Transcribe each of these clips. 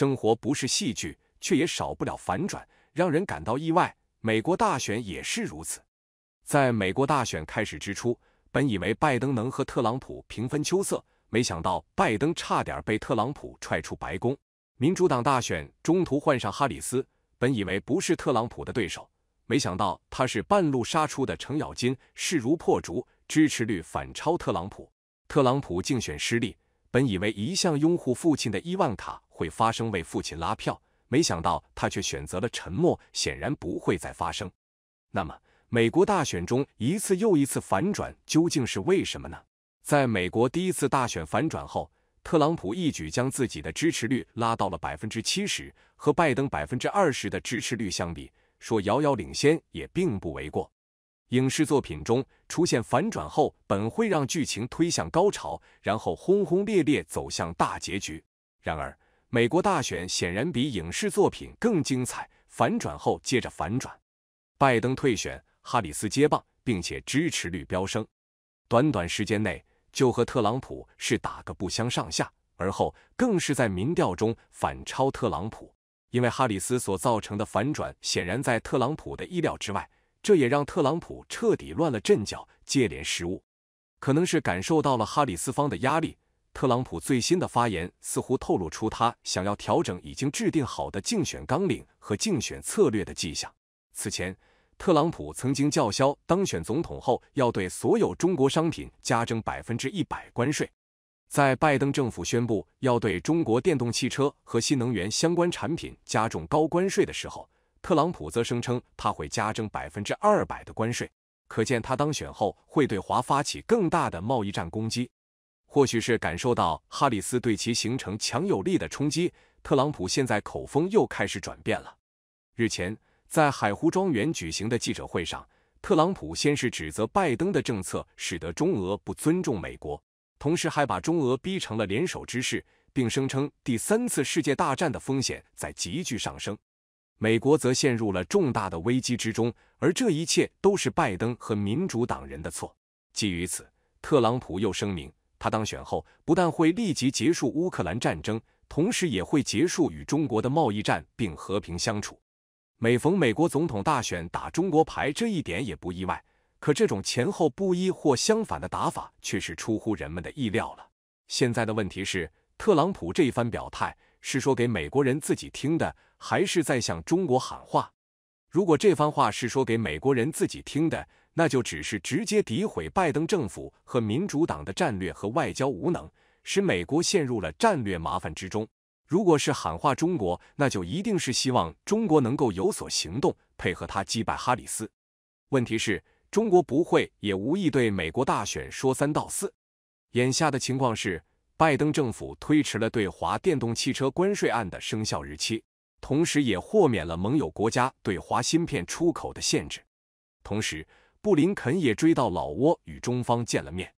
生活不是戏剧，却也少不了反转，让人感到意外。美国大选也是如此。在美国大选开始之初，本以为拜登能和特朗普平分秋色，没想到拜登差点被特朗普踹出白宫。民主党大选中途换上哈里斯，本以为不是特朗普的对手，没想到他是半路杀出的程咬金，势如破竹，支持率反超特朗普。特朗普竞选失利。本以为一向拥护父亲的伊万卡会发生为父亲拉票，没想到他却选择了沉默，显然不会再发声。那么，美国大选中一次又一次反转，究竟是为什么呢？在美国第一次大选反转后，特朗普一举将自己的支持率拉到了百分之七十，和拜登百分之二十的支持率相比，说遥遥领先也并不为过。影视作品中出现反转后，本会让剧情推向高潮，然后轰轰烈烈走向大结局。然而，美国大选显然比影视作品更精彩。反转后接着反转，拜登退选，哈里斯接棒，并且支持率飙升，短短时间内就和特朗普是打个不相上下。而后更是在民调中反超特朗普，因为哈里斯所造成的反转显然在特朗普的意料之外。这也让特朗普彻底乱了阵脚，接连失误。可能是感受到了哈里斯方的压力，特朗普最新的发言似乎透露出他想要调整已经制定好的竞选纲领和竞选策略的迹象。此前，特朗普曾经叫嚣当选总统后要对所有中国商品加征百分之一百关税。在拜登政府宣布要对中国电动汽车和新能源相关产品加重高关税的时候。特朗普则声称他会加征百分之二百的关税，可见他当选后会对华发起更大的贸易战攻击。或许是感受到哈里斯对其形成强有力的冲击，特朗普现在口风又开始转变了。日前，在海湖庄园举行的记者会上，特朗普先是指责拜登的政策使得中俄不尊重美国，同时还把中俄逼成了联手之势，并声称第三次世界大战的风险在急剧上升。美国则陷入了重大的危机之中，而这一切都是拜登和民主党人的错。基于此，特朗普又声明，他当选后不但会立即结束乌克兰战争，同时也会结束与中国的贸易战，并和平相处。每逢美国总统大选打中国牌，这一点也不意外。可这种前后不一或相反的打法，却是出乎人们的意料了。现在的问题是，特朗普这一番表态。是说给美国人自己听的，还是在向中国喊话？如果这番话是说给美国人自己听的，那就只是直接诋毁拜登政府和民主党的战略和外交无能，使美国陷入了战略麻烦之中。如果是喊话中国，那就一定是希望中国能够有所行动，配合他击败哈里斯。问题是，中国不会，也无意对美国大选说三道四。眼下的情况是。拜登政府推迟了对华电动汽车关税案的生效日期，同时也豁免了盟友国家对华芯片出口的限制。同时，布林肯也追到老挝与中方见了面。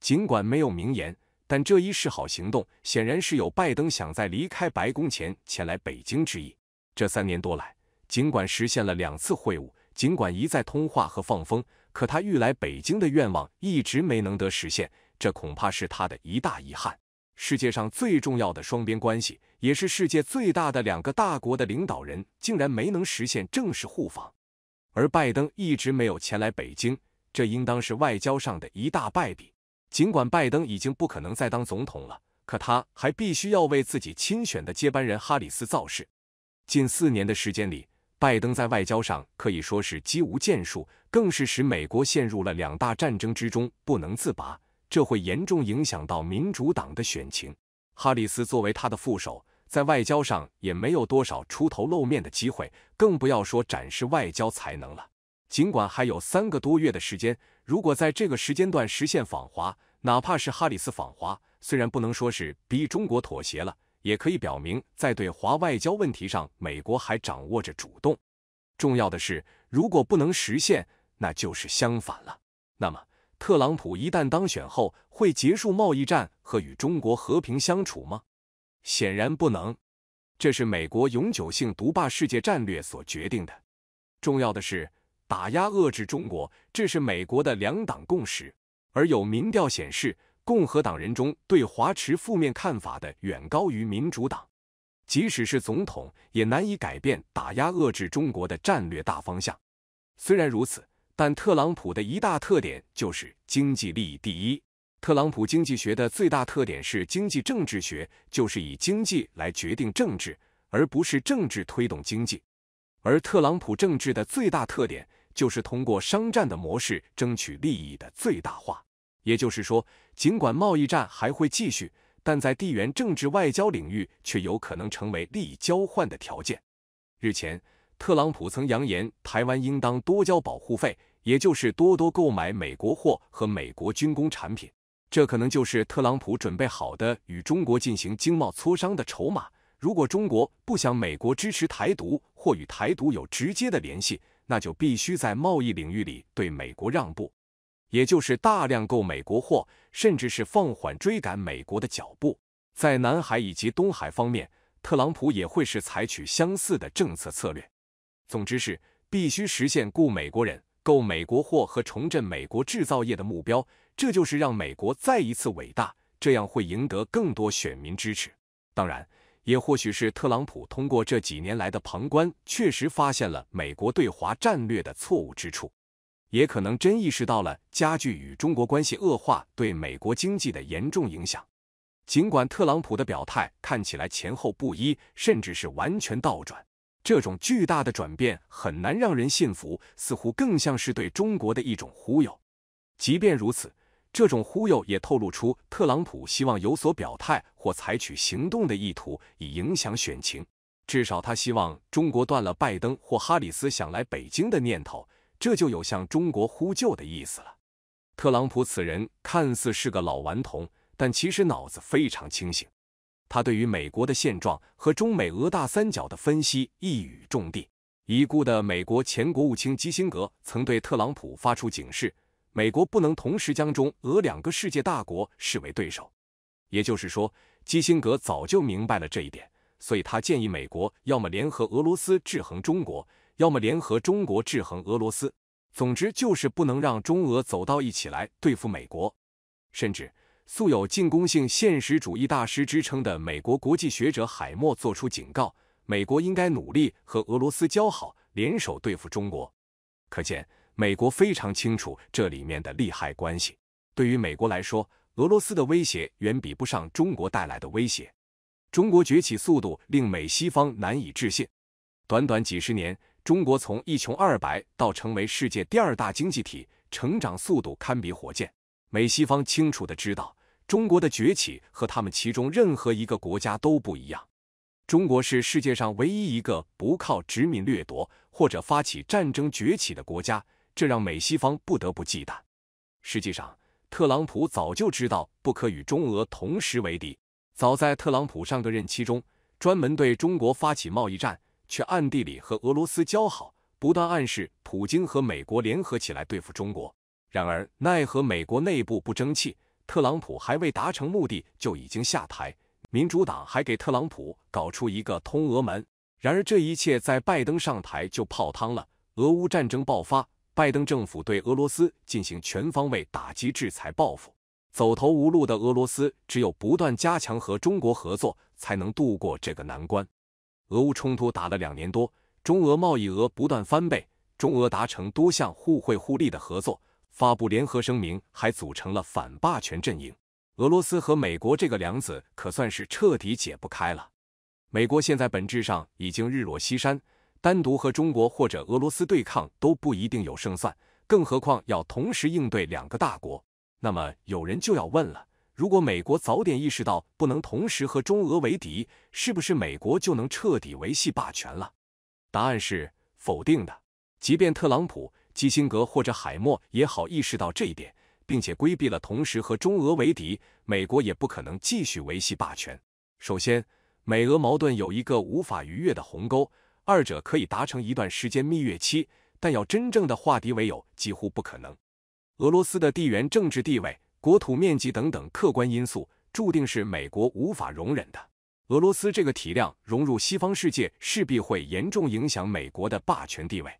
尽管没有明言，但这一示好行动显然是有拜登想在离开白宫前前来北京之意。这三年多来，尽管实现了两次会晤，尽管一再通话和放风，可他欲来北京的愿望一直没能得实现。这恐怕是他的一大遗憾。世界上最重要的双边关系，也是世界最大的两个大国的领导人，竟然没能实现正式互访，而拜登一直没有前来北京，这应当是外交上的一大败笔。尽管拜登已经不可能再当总统了，可他还必须要为自己亲选的接班人哈里斯造势。近四年的时间里，拜登在外交上可以说是几无建树，更是使美国陷入了两大战争之中不能自拔。这会严重影响到民主党的选情。哈里斯作为他的副手，在外交上也没有多少出头露面的机会，更不要说展示外交才能了。尽管还有三个多月的时间，如果在这个时间段实现访华，哪怕是哈里斯访华，虽然不能说是逼中国妥协了，也可以表明在对华外交问题上，美国还掌握着主动。重要的是，如果不能实现，那就是相反了。那么？特朗普一旦当选后，会结束贸易战和与中国和平相处吗？显然不能，这是美国永久性独霸世界战略所决定的。重要的是，打压遏制中国，这是美国的两党共识。而有民调显示，共和党人中对华持负面看法的远高于民主党。即使是总统，也难以改变打压遏制中国的战略大方向。虽然如此。但特朗普的一大特点就是经济利益第一。特朗普经济学的最大特点是经济政治学，就是以经济来决定政治，而不是政治推动经济。而特朗普政治的最大特点就是通过商战的模式争取利益的最大化。也就是说，尽管贸易战还会继续，但在地缘政治外交领域却有可能成为利益交换的条件。日前。特朗普曾扬言，台湾应当多交保护费，也就是多多购买美国货和美国军工产品。这可能就是特朗普准备好的与中国进行经贸磋商的筹码。如果中国不想美国支持台独或与台独有直接的联系，那就必须在贸易领域里对美国让步，也就是大量购美国货，甚至是放缓追赶美国的脚步。在南海以及东海方面，特朗普也会是采取相似的政策策略。总之是必须实现雇美国人、购美国货和重振美国制造业的目标，这就是让美国再一次伟大，这样会赢得更多选民支持。当然，也或许是特朗普通过这几年来的旁观，确实发现了美国对华战略的错误之处，也可能真意识到了加剧与中国关系恶化对美国经济的严重影响。尽管特朗普的表态看起来前后不一，甚至是完全倒转。这种巨大的转变很难让人信服，似乎更像是对中国的一种忽悠。即便如此，这种忽悠也透露出特朗普希望有所表态或采取行动的意图，以影响选情。至少他希望中国断了拜登或哈里斯想来北京的念头，这就有向中国呼救的意思了。特朗普此人看似是个老顽童，但其实脑子非常清醒。他对于美国的现状和中美俄大三角的分析一语中的。已故的美国前国务卿基辛格曾对特朗普发出警示：美国不能同时将中俄两个世界大国视为对手。也就是说，基辛格早就明白了这一点，所以他建议美国要么联合俄罗斯制衡中国，要么联合中国制衡俄罗斯。总之，就是不能让中俄走到一起来对付美国，甚至。素有进攻性现实主义大师之称的美国国际学者海默作出警告：美国应该努力和俄罗斯交好，联手对付中国。可见，美国非常清楚这里面的利害关系。对于美国来说，俄罗斯的威胁远比不上中国带来的威胁。中国崛起速度令美西方难以置信，短短几十年，中国从一穷二白到成为世界第二大经济体，成长速度堪比火箭。美西方清楚的知道。中国的崛起和他们其中任何一个国家都不一样。中国是世界上唯一一个不靠殖民掠夺或者发起战争崛起的国家，这让美西方不得不忌惮。实际上，特朗普早就知道不可与中俄同时为敌。早在特朗普上个任期中，专门对中国发起贸易战，却暗地里和俄罗斯交好，不断暗示普京和美国联合起来对付中国。然而，奈何美国内部不争气。特朗普还未达成目的就已经下台，民主党还给特朗普搞出一个通俄门，然而这一切在拜登上台就泡汤了。俄乌战争爆发，拜登政府对俄罗斯进行全方位打击制裁报复，走投无路的俄罗斯只有不断加强和中国合作，才能度过这个难关。俄乌冲突打了两年多，中俄贸易额不断翻倍，中俄达成多项互惠互利的合作。发布联合声明，还组成了反霸权阵营。俄罗斯和美国这个梁子可算是彻底解不开了。美国现在本质上已经日落西山，单独和中国或者俄罗斯对抗都不一定有胜算，更何况要同时应对两个大国。那么有人就要问了：如果美国早点意识到不能同时和中俄为敌，是不是美国就能彻底维系霸权了？答案是否定的。即便特朗普。基辛格或者海默也好，意识到这一点，并且规避了同时和中俄为敌，美国也不可能继续维系霸权。首先，美俄矛盾有一个无法逾越的鸿沟，二者可以达成一段时间蜜月期，但要真正的化敌为友几乎不可能。俄罗斯的地缘政治地位、国土面积等等客观因素，注定是美国无法容忍的。俄罗斯这个体量融入西方世界，势必会严重影响美国的霸权地位。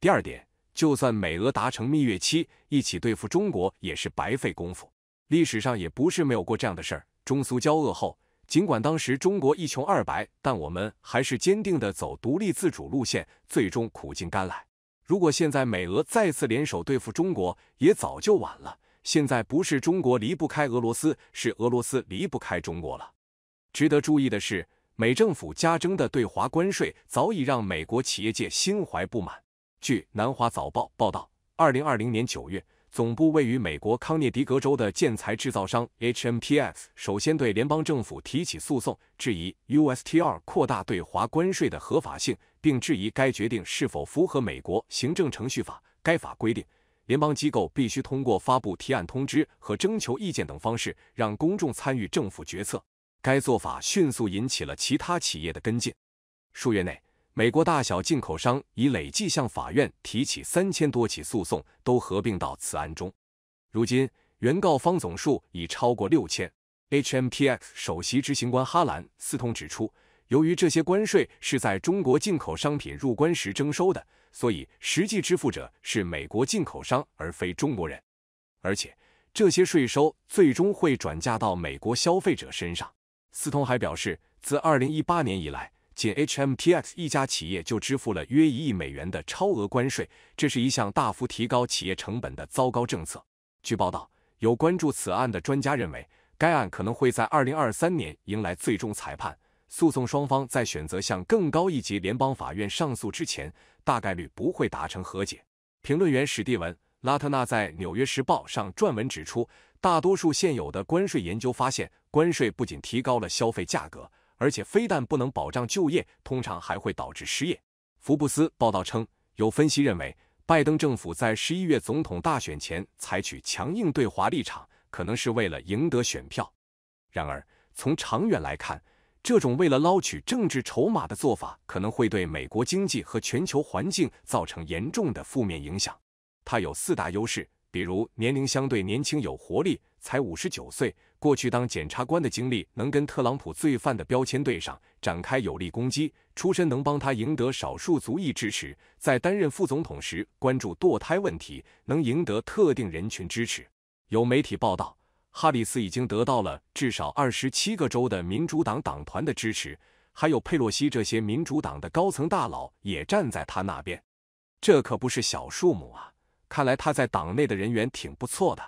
第二点。就算美俄达成蜜月期，一起对付中国也是白费功夫。历史上也不是没有过这样的事儿。中苏交恶后，尽管当时中国一穷二白，但我们还是坚定的走独立自主路线，最终苦尽甘来。如果现在美俄再次联手对付中国，也早就晚了。现在不是中国离不开俄罗斯，是俄罗斯离不开中国了。值得注意的是，美政府加征的对华关税早已让美国企业界心怀不满。据南华早报报道，2020年9月，总部位于美国康涅狄格州的建材制造商 h m p s 首先对联邦政府提起诉讼，质疑 USTR 扩大对华关税的合法性，并质疑该决定是否符合美国行政程序法。该法规定，联邦机构必须通过发布提案通知和征求意见等方式，让公众参与政府决策。该做法迅速引起了其他企业的跟进，数月内。美国大小进口商已累计向法院提起三千多起诉讼，都合并到此案中。如今，原告方总数已超过六千。h m p x 首席执行官哈兰·斯通指出，由于这些关税是在中国进口商品入关时征收的，所以实际支付者是美国进口商而非中国人。而且，这些税收最终会转嫁到美国消费者身上。斯通还表示，自2018年以来，仅 HMTX 一家企业就支付了约一亿美元的超额关税，这是一项大幅提高企业成本的糟糕政策。据报道，有关注此案的专家认为，该案可能会在二零二三年迎来最终裁判。诉讼双方在选择向更高一级联邦法院上诉之前，大概率不会达成和解。评论员史蒂文·拉特纳在《纽约时报》上撰文指出，大多数现有的关税研究发现，关税不仅提高了消费价格。而且非但不能保障就业，通常还会导致失业。福布斯报道称，有分析认为，拜登政府在十一月总统大选前采取强硬对华立场，可能是为了赢得选票。然而，从长远来看，这种为了捞取政治筹码的做法，可能会对美国经济和全球环境造成严重的负面影响。它有四大优势。比如年龄相对年轻、有活力，才五十九岁，过去当检察官的经历能跟特朗普“罪犯”的标签对上，展开有力攻击；出身能帮他赢得少数族裔支持；在担任副总统时关注堕胎问题，能赢得特定人群支持。有媒体报道，哈里斯已经得到了至少二十七个州的民主党党团的支持，还有佩洛西这些民主党的高层大佬也站在他那边，这可不是小数目啊。看来他在党内的人缘挺不错的。